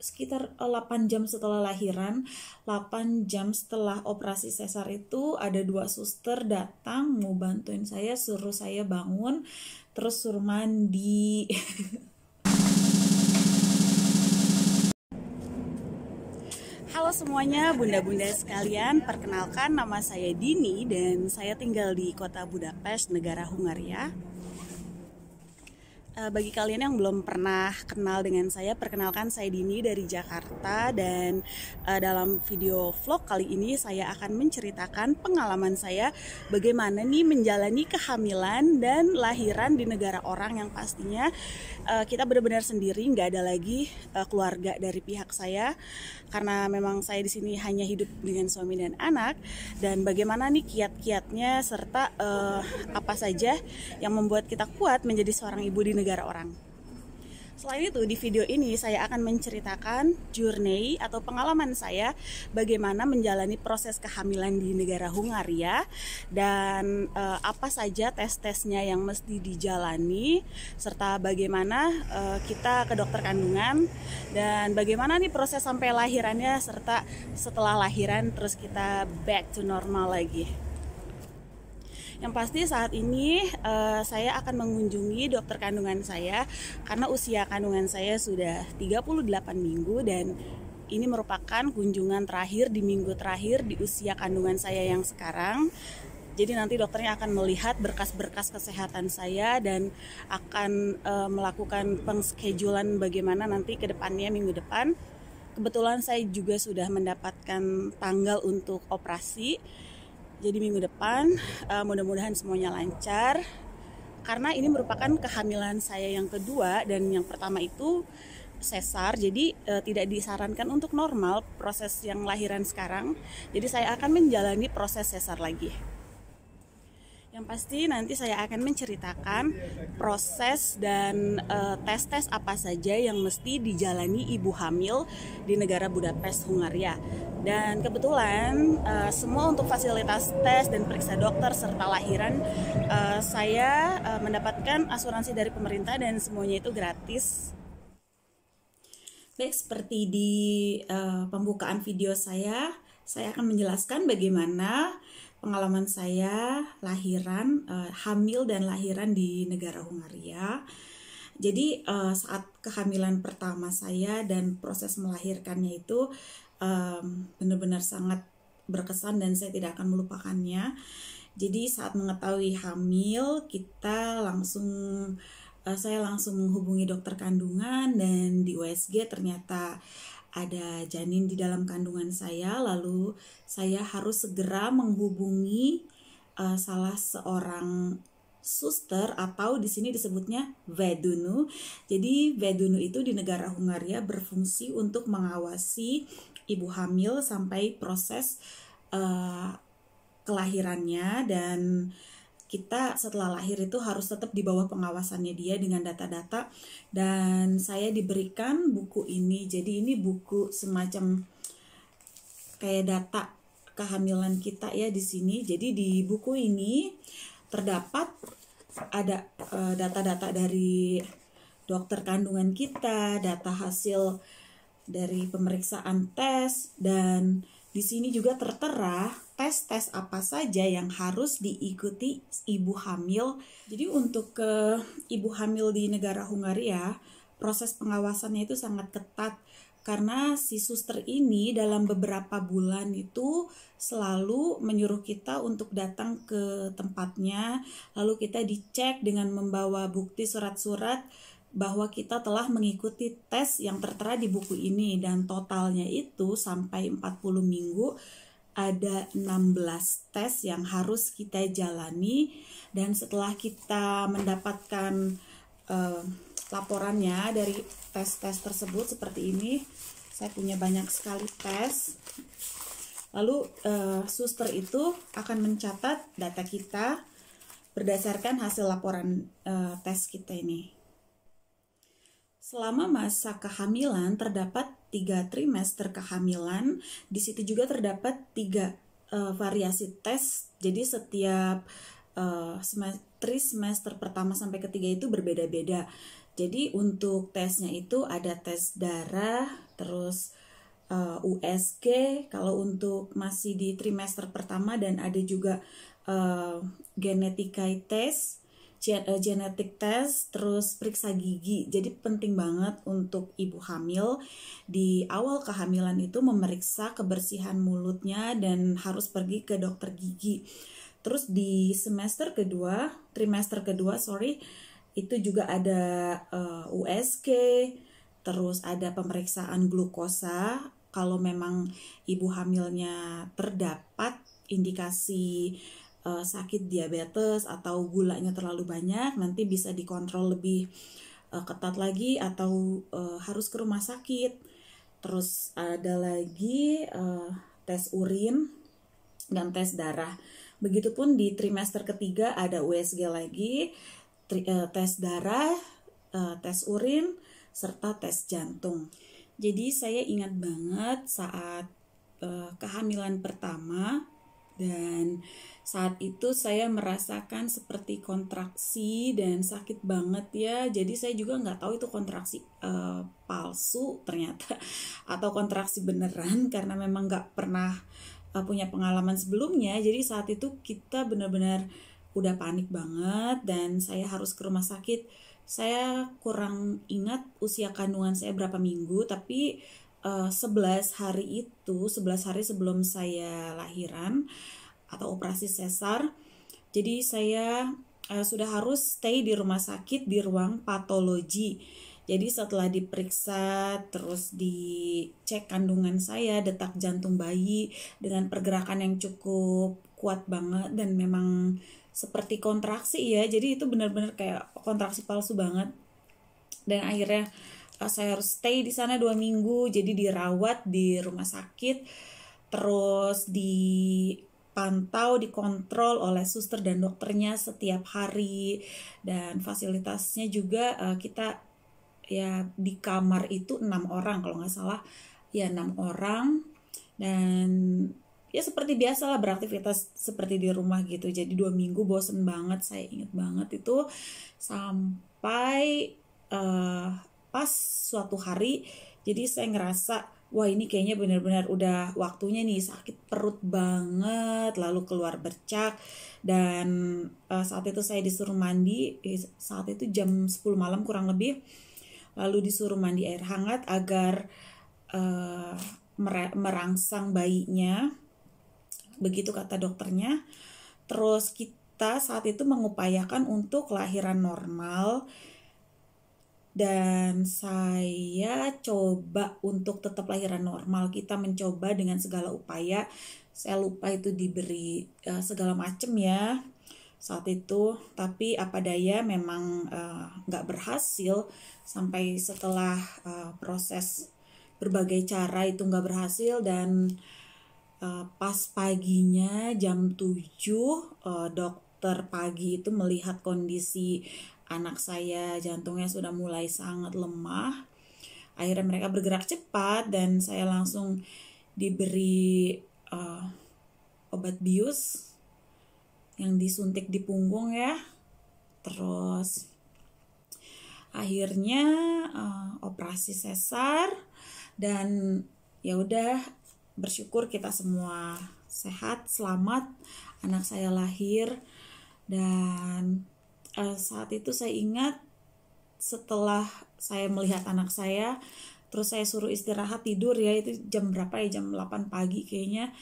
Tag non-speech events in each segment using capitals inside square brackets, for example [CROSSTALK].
sekitar 8 eh, jam setelah lahiran, 8 jam setelah operasi sesar itu ada dua suster datang mau bantuin saya, suruh saya bangun, terus suruh mandi. [LAUGHS] Halo semuanya, bunda-bunda sekalian. Perkenalkan nama saya Dini dan saya tinggal di kota Budapest, negara Hungaria. Eh, bagi kalian yang belum pernah kenal dengan saya, perkenalkan saya Dini dari Jakarta dan uh, dalam video vlog kali ini saya akan menceritakan pengalaman saya bagaimana nih menjalani kehamilan dan lahiran di negara orang yang pastinya uh, kita benar-benar sendiri, nggak ada lagi uh, keluarga dari pihak saya karena memang saya di sini hanya hidup dengan suami dan anak dan bagaimana nih kiat-kiatnya serta uh, apa saja yang membuat kita kuat menjadi seorang ibu di negara negara orang. Selain itu, di video ini saya akan menceritakan journey atau pengalaman saya bagaimana menjalani proses kehamilan di negara Hungaria dan e, apa saja tes-tesnya yang mesti dijalani serta bagaimana e, kita ke dokter kandungan dan bagaimana nih proses sampai lahirannya serta setelah lahiran terus kita back to normal lagi. Yang pasti saat ini uh, saya akan mengunjungi dokter kandungan saya karena usia kandungan saya sudah 38 minggu dan ini merupakan kunjungan terakhir di minggu terakhir di usia kandungan saya yang sekarang. Jadi nanti dokternya akan melihat berkas-berkas kesehatan saya dan akan e, melakukan pengskejulan bagaimana nanti ke depannya minggu depan. Kebetulan saya juga sudah mendapatkan tanggal untuk operasi jadi minggu depan uh, mudah-mudahan semuanya lancar karena ini merupakan kehamilan saya yang kedua dan yang pertama itu sesar jadi e, tidak disarankan untuk normal proses yang lahiran sekarang jadi saya akan menjalani proses sesar lagi yang pasti nanti saya akan menceritakan proses dan eh, tes-tes uh, apa saja yang mesti dijalani ibu hamil di negara Budapest, Hungaria. Dan kebetulan uh, semua untuk fasilitas tes dan periksa dokter serta lahiran uh, saya uh, mendapatkan asuransi dari pemerintah dan semuanya itu gratis. Baik, seperti di uh, pembukaan video saya, saya akan menjelaskan bagaimana pengalaman saya lahiran uh, hamil dan lahiran di negara Hungaria. Jadi uh, saat kehamilan pertama saya dan proses melahirkannya itu um, benar-benar sangat berkesan dan saya tidak akan melupakannya. Jadi saat mengetahui hamil, kita langsung uh, saya langsung menghubungi dokter kandungan dan di USG ternyata ada janin di dalam kandungan saya lalu saya harus segera menghubungi uh, salah seorang suster atau di sini disebutnya vedunu. Jadi vedunu itu di negara Hungaria berfungsi untuk mengawasi ibu hamil sampai proses uh, kelahirannya dan uh, kita setelah lahir itu harus tetap di bawah pengawasannya dia dengan data-data dan saya diberikan buku ini jadi ini buku semacam kayak data kehamilan kita ya di sini jadi di buku ini terdapat ada eh, data-data uh, dari dokter kandungan kita data hasil dari pemeriksaan tes dan di sini juga tertera tes-tes apa saja yang harus diikuti ibu hamil. Jadi untuk ke ibu hamil di negara Hungaria, ya, proses pengawasannya itu sangat ketat karena si suster ini dalam beberapa bulan itu selalu menyuruh kita untuk datang ke tempatnya, lalu kita dicek dengan membawa bukti surat-surat bahwa kita telah mengikuti tes yang tertera di buku ini dan totalnya itu sampai 40 minggu ada 16 tes yang harus kita jalani dan setelah kita mendapatkan uh, laporannya dari tes-tes tersebut seperti ini saya punya banyak sekali tes lalu uh, suster itu akan mencatat data kita berdasarkan hasil laporan uh, tes kita ini Selama masa kehamilan terdapat tiga trimester kehamilan. Di situ juga terdapat tiga uh, variasi tes. Jadi setiap uh, eh, semester, semester pertama sampai ketiga itu berbeda-beda. Jadi untuk tesnya itu ada tes darah, terus uh, eh, USG. Kalau untuk masih di trimester pertama dan ada juga uh, genetika test gen uh, genetik tes terus periksa gigi. Jadi penting banget untuk ibu hamil di awal kehamilan itu memeriksa kebersihan mulutnya dan harus pergi ke dokter gigi. Terus di semester kedua, trimester kedua, sorry, itu juga ada uh, eh, USG, terus ada pemeriksaan glukosa. Kalau memang ibu hamilnya terdapat indikasi uh, sakit diabetes atau gulanya terlalu banyak nanti bisa dikontrol lebih uh, ketat lagi atau uh, harus ke rumah sakit terus ada lagi uh, tes urin dan tes darah begitupun di trimester ketiga ada USG lagi tri, uh, tes darah uh, tes urin serta tes jantung jadi saya ingat banget saat uh, kehamilan pertama dan saat itu saya merasakan seperti kontraksi dan sakit banget ya jadi saya juga nggak tahu itu kontraksi uh, palsu ternyata [LAUGHS] atau kontraksi beneran [LAUGHS] karena memang nggak pernah uh, punya pengalaman sebelumnya jadi saat itu kita benar-benar udah panik banget dan saya harus ke rumah sakit saya kurang ingat usia kandungan saya berapa minggu tapi uh, eh, 11 hari itu 11 hari sebelum saya lahiran atau operasi sesar jadi saya uh, sudah harus stay di rumah sakit di ruang patologi jadi setelah diperiksa terus dicek kandungan saya detak jantung bayi dengan pergerakan yang cukup kuat banget dan memang seperti kontraksi ya jadi itu benar-benar kayak kontraksi palsu banget dan akhirnya saya harus stay di sana dua minggu jadi dirawat di rumah sakit terus dipantau dikontrol oleh suster dan dokternya setiap hari dan fasilitasnya juga uh, kita ya di kamar itu enam orang kalau nggak salah ya enam orang dan ya seperti biasa lah beraktivitas seperti di rumah gitu jadi dua minggu bosen banget saya inget banget itu sampai uh, pas suatu hari jadi saya ngerasa wah ini kayaknya benar-benar udah waktunya nih sakit perut banget lalu keluar bercak dan uh, saat itu saya disuruh mandi eh, saat itu jam 10 malam kurang lebih lalu disuruh mandi air hangat agar uh, merangsang bayinya begitu kata dokternya terus kita saat itu mengupayakan untuk kelahiran normal dan saya coba untuk tetap lahiran normal kita mencoba dengan segala upaya saya lupa itu diberi uh, segala macem ya saat itu tapi apa daya memang eh, nggak uh, berhasil sampai setelah uh, proses berbagai cara itu nggak berhasil dan uh, pas paginya jam 7 uh, dokter pagi itu melihat kondisi anak saya jantungnya sudah mulai sangat lemah. Akhirnya mereka bergerak cepat dan saya langsung diberi uh, obat bius yang disuntik di punggung ya. Terus akhirnya uh, operasi sesar dan ya udah bersyukur kita semua sehat, selamat. Anak saya lahir dan Eh, saat itu saya ingat setelah saya melihat anak saya terus saya suruh istirahat tidur ya itu jam berapa ya jam 8 pagi kayaknya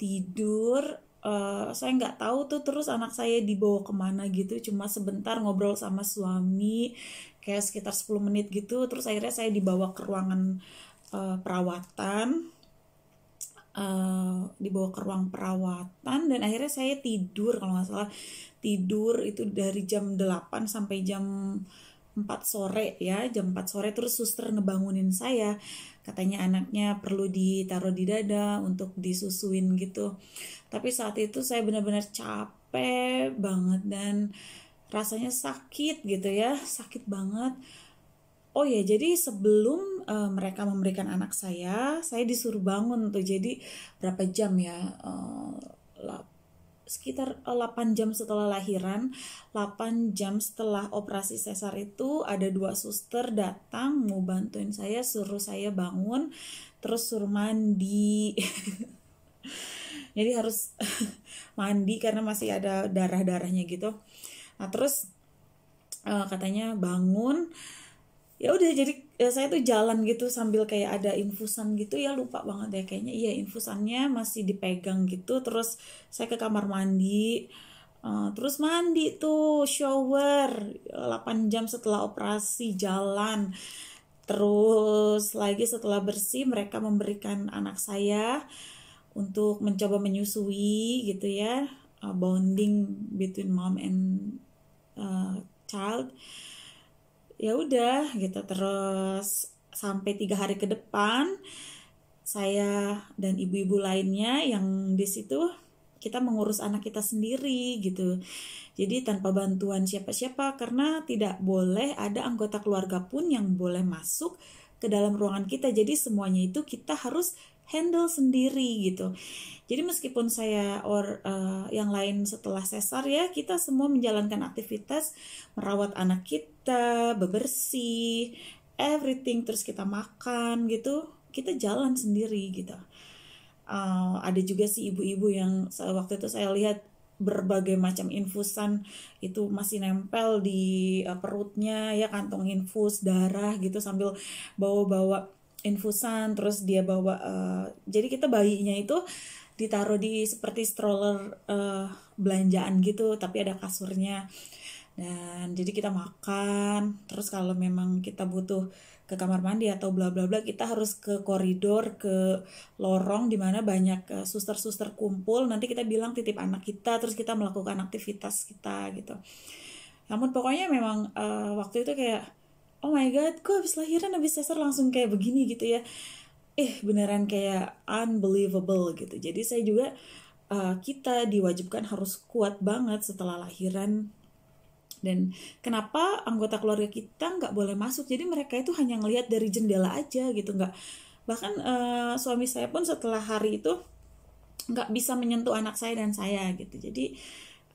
tidur Uh, saya nggak tahu tuh terus anak saya dibawa kemana gitu cuma sebentar ngobrol sama suami kayak sekitar 10 menit gitu terus akhirnya saya dibawa ke ruangan uh, perawatan uh, dibawa ke ruang perawatan dan akhirnya saya tidur kalau nggak salah tidur itu dari jam 8 sampai jam 4 sore ya jam 4 sore terus suster ngebangunin saya katanya anaknya perlu ditaruh di dada untuk disusuin gitu tapi saat itu saya benar-benar capek banget dan rasanya sakit gitu ya sakit banget Oh ya, jadi sebelum uh, mereka memberikan anak saya, saya disuruh bangun tuh. Jadi berapa jam ya? Uh, lap, sekitar 8 eh, jam setelah lahiran, 8 jam setelah operasi sesar itu ada dua suster datang mau bantuin saya, suruh saya bangun, terus suruh mandi. [LAUGHS] jadi harus [LAUGHS] mandi karena masih ada darah-darahnya gitu. Nah, terus uh, katanya bangun ya udah jadi ya saya tuh jalan gitu sambil kayak ada infusan gitu ya lupa banget ya kayaknya iya infusannya masih dipegang gitu terus saya ke kamar mandi uh, terus mandi tuh shower 8 jam setelah operasi jalan terus lagi setelah bersih mereka memberikan anak saya untuk mencoba menyusui gitu ya uh, bonding between mom and uh, child ya udah gitu terus sampai tiga hari ke depan saya dan ibu-ibu lainnya yang di situ kita mengurus anak kita sendiri gitu jadi tanpa bantuan siapa-siapa karena tidak boleh ada anggota keluarga pun yang boleh masuk ke dalam ruangan kita jadi semuanya itu kita harus handle sendiri gitu. Jadi meskipun saya or uh, yang lain setelah sesar ya, kita semua menjalankan aktivitas merawat anak kita, bebersih, everything terus kita makan gitu, kita jalan sendiri gitu. Uh, ada juga sih ibu-ibu yang waktu itu saya lihat berbagai macam infusan itu masih nempel di uh, perutnya ya kantong infus darah gitu sambil bawa-bawa infusan terus dia bawa uh, jadi kita bayinya itu ditaruh di seperti stroller uh, belanjaan gitu tapi ada kasurnya dan jadi kita makan terus kalau memang kita butuh ke kamar mandi atau bla bla bla kita harus ke koridor ke lorong dimana banyak eh, suster-suster kumpul nanti kita bilang titip anak kita terus kita melakukan aktivitas kita gitu namun pokoknya memang uh, waktu itu kayak oh my god kok habis lahiran habis cesar langsung kayak begini gitu ya eh beneran kayak unbelievable gitu jadi saya juga uh, kita diwajibkan harus kuat banget setelah lahiran dan kenapa anggota keluarga kita nggak boleh masuk jadi mereka itu hanya ngelihat dari jendela aja gitu nggak bahkan uh, suami saya pun setelah hari itu nggak bisa menyentuh anak saya dan saya gitu jadi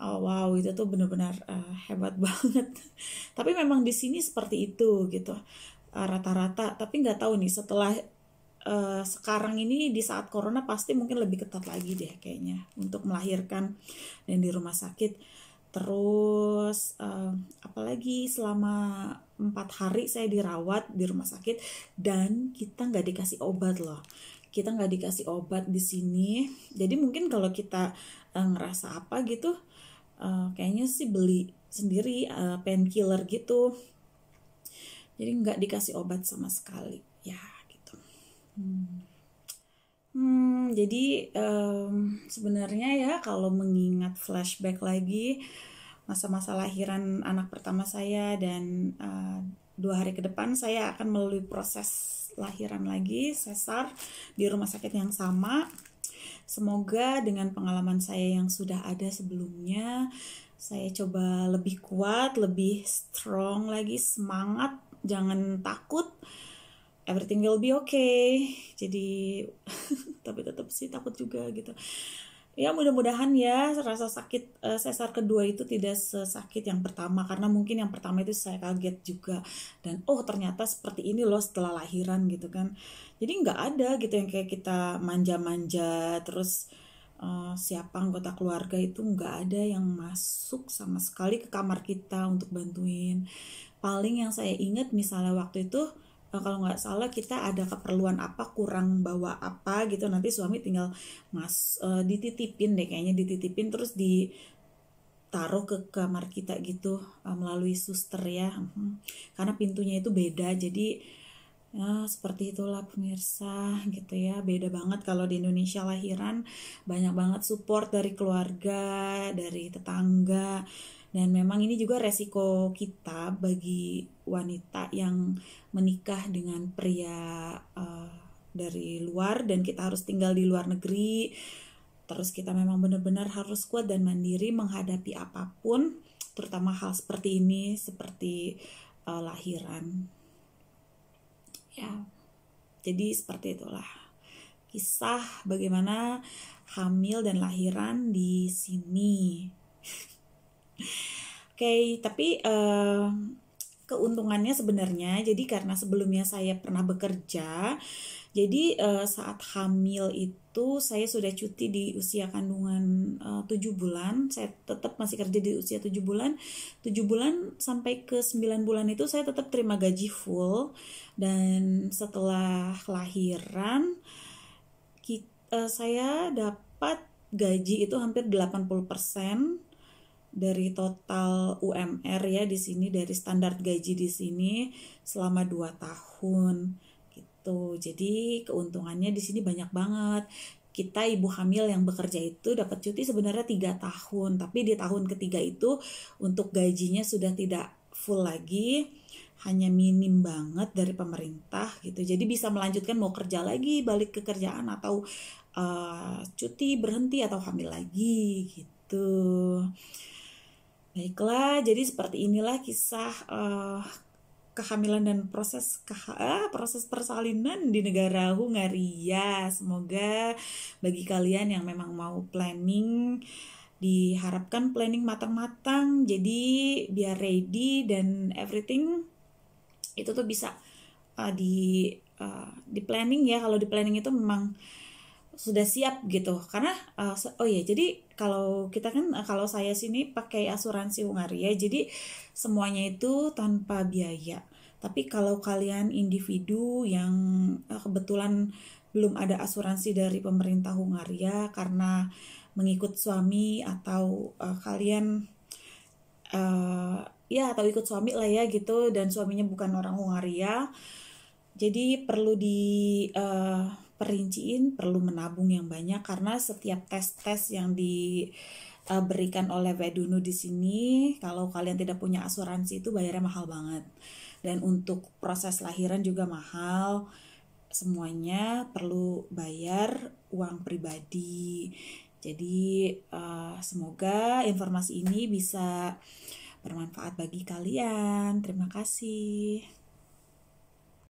oh, wow itu tuh benar-benar uh, hebat banget [LAUGHS] tapi memang di sini seperti itu gitu eh, rata-rata uh, tapi nggak tahu nih setelah uh, sekarang ini di saat corona pasti mungkin lebih ketat lagi deh kayaknya untuk melahirkan dan di rumah sakit terus uh, apalagi selama empat hari saya dirawat di rumah sakit dan kita nggak dikasih obat loh kita nggak dikasih obat di sini jadi mungkin kalau kita uh, ngerasa apa gitu Eh, kayaknya sih beli sendiri uh, painkiller gitu jadi nggak dikasih obat sama sekali ya gitu hmm, hmm jadi um, sebenarnya ya kalau mengingat flashback lagi masa-masa lahiran anak pertama saya dan uh, dua hari ke depan saya akan melalui proses lahiran lagi sesar di rumah sakit yang sama Semoga dengan pengalaman saya yang sudah ada sebelumnya, saya coba lebih kuat, lebih strong lagi, semangat, jangan takut. Everything will be okay. Jadi [LAUGHS] tapi tetap sih takut juga gitu ya mudah-mudahan ya rasa sakit uh, sesar kedua itu tidak sesakit yang pertama karena mungkin yang pertama itu saya kaget juga dan oh ternyata seperti ini loh setelah lahiran gitu kan jadi nggak ada gitu yang kayak kita manja-manja terus uh, siapa anggota keluarga itu nggak ada yang masuk sama sekali ke kamar kita untuk bantuin paling yang saya ingat misalnya waktu itu Eh, kalau nggak salah kita ada keperluan apa kurang bawa apa gitu nanti suami tinggal mas uh, dititipin deh kayaknya dititipin terus di taruh ke kamar kita gitu uh, melalui suster ya hmm. karena pintunya itu beda jadi ya seperti itulah pemirsa gitu ya beda banget kalau di Indonesia lahiran banyak banget support dari keluarga dari tetangga dan memang ini juga resiko kita bagi wanita yang menikah dengan pria uh, dari luar dan kita harus tinggal di luar negeri terus kita memang benar-benar harus kuat dan mandiri menghadapi apapun terutama hal seperti ini seperti uh, lahiran ya jadi seperti itulah kisah bagaimana hamil dan lahiran di sini okay, tapi uh, keuntungannya sebenarnya jadi karena sebelumnya saya pernah bekerja jadi uh, saat hamil itu saya sudah cuti di usia kandungan eh, uh, 7 bulan. Saya tetap masih kerja di usia 7 bulan. 7 bulan sampai ke 9 bulan itu saya tetap terima gaji full dan setelah lahiran kita, uh, saya dapat gaji itu hampir 80% dari total UMR ya di sini dari standar gaji di sini selama 2 tahun gitu. Jadi keuntungannya di sini banyak banget. Kita ibu hamil yang bekerja itu dapat cuti sebenarnya tiga tahun, tapi di tahun ketiga itu untuk gajinya sudah tidak full lagi, hanya minim banget dari pemerintah gitu. Jadi bisa melanjutkan mau kerja lagi, balik ke kerjaan atau uh, cuti berhenti atau hamil lagi gitu. Baiklah, jadi seperti inilah kisah uh, kehamilan dan proses eh, proses persalinan di negara Hungaria. Semoga bagi kalian yang memang mau planning diharapkan planning matang-matang jadi biar ready dan everything itu tuh bisa uh, di uh, di planning ya kalau di planning itu memang sudah siap gitu karena uh, oh ya jadi kalau kita kan eh, kalau saya sini pakai asuransi Hungaria jadi semuanya itu tanpa biaya tapi kalau kalian individu yang uh, kebetulan belum ada asuransi dari pemerintah Hungaria karena mengikut suami atau uh, kalian uh, ya atau ikut suami lah ya gitu dan suaminya bukan orang Hungaria jadi perlu di uh, perinciin perlu menabung yang banyak karena setiap tes-tes yang diberikan oleh Wedunu di sini kalau kalian tidak punya asuransi itu bayarnya mahal banget dan untuk proses lahiran juga mahal semuanya perlu bayar uang pribadi jadi uh, semoga informasi ini bisa bermanfaat bagi kalian terima kasih